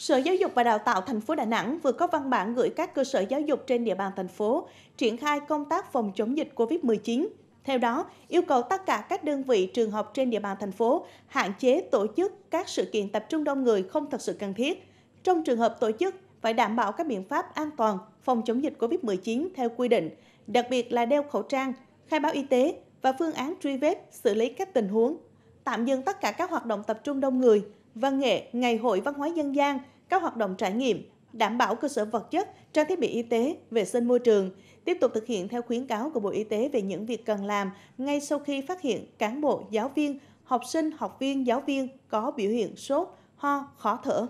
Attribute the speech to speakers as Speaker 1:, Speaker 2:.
Speaker 1: Sở Giáo dục và Đào tạo thành phố Đà Nẵng vừa có văn bản gửi các cơ sở giáo dục trên địa bàn thành phố triển khai công tác phòng chống dịch COVID-19. Theo đó, yêu cầu tất cả các đơn vị trường học trên địa bàn thành phố hạn chế tổ chức các sự kiện tập trung đông người không thật sự cần thiết. Trong trường hợp tổ chức, phải đảm bảo các biện pháp an toàn phòng chống dịch COVID-19 theo quy định, đặc biệt là đeo khẩu trang, khai báo y tế và phương án truy vết xử lý các tình huống tạm dừng tất cả các hoạt động tập trung đông người, văn nghệ, ngày hội văn hóa dân gian, các hoạt động trải nghiệm, đảm bảo cơ sở vật chất, trang thiết bị y tế, vệ sinh môi trường, tiếp tục thực hiện theo khuyến cáo của Bộ Y tế về những việc cần làm ngay sau khi phát hiện cán bộ, giáo viên, học sinh, học viên, giáo viên có biểu hiện sốt, ho, khó thở.